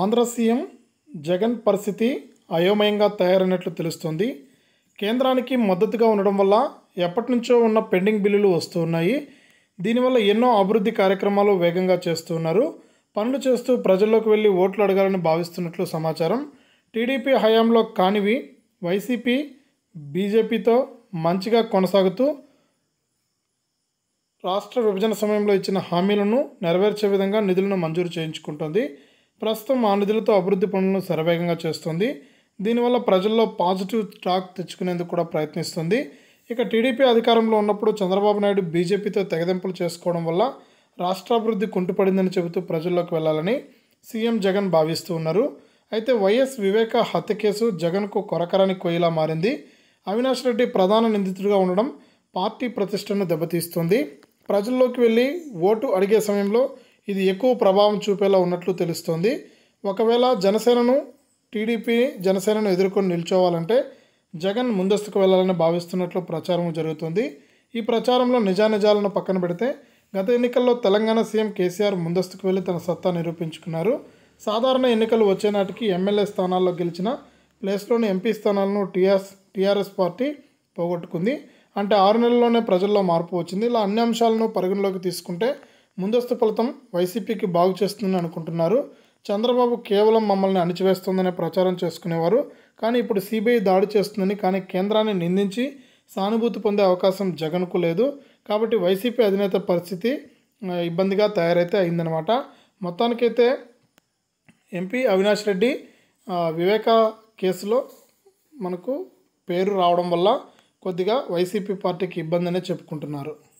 Andhra CM Jagan పరిస్థితి అయోమయంగా తయారైనట్లు తెలుస్తోంది కేంద్రానికి మద్దతుగా ఉండడం వల్ల ఎప్పటి నుంచో ఉన్న పెండింగ్ బిల్లులు వస్తున్నాయి దీనివల్ల ఎన్నో అభివృద్ధి కార్యక్రమాలు వేగంగా చేస్తున్నారు పనులు చేస్తూ ప్రజల్లోకి వెళ్ళి ఓట్లు అడగాలని భావిస్తున్నట్లు సమాచారం టీడీపీ హయాంలో కానివి వైసీపీ బీజేపీతో మంచిగా కొనసాగుతూ రాష్ట్ర విభజన సమయంలో ఇచ్చిన హామీలను నెరవేర్చే విధంగా నిధులను మంజూరు చేయించుకుంటుంది ప్రస్తుతం ఆ నిధులతో అభివృద్ధి పనులను శరవేగంగా చేస్తుంది దీనివల్ల ప్రజల్లో పాజిటివ్ టాక్ తెచ్చుకునేందుకు కూడా ప్రయత్నిస్తుంది ఇక టీడీపీ అధికారంలో ఉన్నప్పుడు చంద్రబాబు నాయుడు బీజేపీతో తెగదెంపులు చేసుకోవడం వల్ల రాష్ట్రాభివృద్ధి కుంటుపడిందని చెబుతూ ప్రజల్లోకి వెళ్లాలని సీఎం జగన్ భావిస్తూ ఉన్నారు అయితే వైఎస్ వివేక హత్య కేసు జగన్కు కొరకరాని కొయ్యలా మారింది అవినాష్ రెడ్డి ప్రధాన నిందితుడిగా ఉండడం పార్టీ ప్రతిష్టను దెబ్బతీస్తుంది ప్రజల్లోకి వెళ్ళి ఓటు అడిగే సమయంలో ఇది ఎక్కువ ప్రభావం చూపేలా ఉన్నట్లు తెలుస్తోంది ఒకవేళ జనసేనను టీడీపీ జనసేనను ఎదుర్కొని నిల్చోవాలంటే జగన్ ముందస్తుకు వెళ్ళాలని భావిస్తున్నట్లు ప్రచారం జరుగుతుంది ఈ ప్రచారంలో నిజానిజాలను పక్కన పెడితే గత ఎన్నికల్లో తెలంగాణ సీఎం కేసీఆర్ ముందస్తుకు వెళ్ళి తన సత్తా నిరూపించుకున్నారు సాధారణ ఎన్నికలు వచ్చే నాటికి ఎమ్మెల్యే స్థానాల్లో గెలిచిన ప్లేస్లోని ఎంపీ స్థానాలను టీఆర్ఎస్ టీఆర్ఎస్ పార్టీ పోగొట్టుకుంది అంటే ఆరు నెలల్లోనే ప్రజల్లో మార్పు వచ్చింది ఇలా అన్ని అంశాలను పరిగణలోకి తీసుకుంటే ముందస్తు ఫలితం వైసీపీకి బాగు చేస్తుందని అనుకుంటున్నారు చంద్రబాబు కేవలం మమ్మల్ని అణిచివేస్తుందనే ప్రచారం చేసుకునేవారు కానీ ఇప్పుడు సిబిఐ దాడి చేస్తుందని కానీ కేంద్రాన్ని నిందించి సానుభూతి పొందే అవకాశం జగన్కు లేదు కాబట్టి వైసీపీ అధినేత పరిస్థితి ఇబ్బందిగా తయారైతే అయిందనమాట మొత్తానికైతే ఎంపీ అవినాష్ రెడ్డి వివేక కేసులో మనకు పేరు రావడం వల్ల కొద్దిగా వైసీపీ పార్టీకి ఇబ్బంది చెప్పుకుంటున్నారు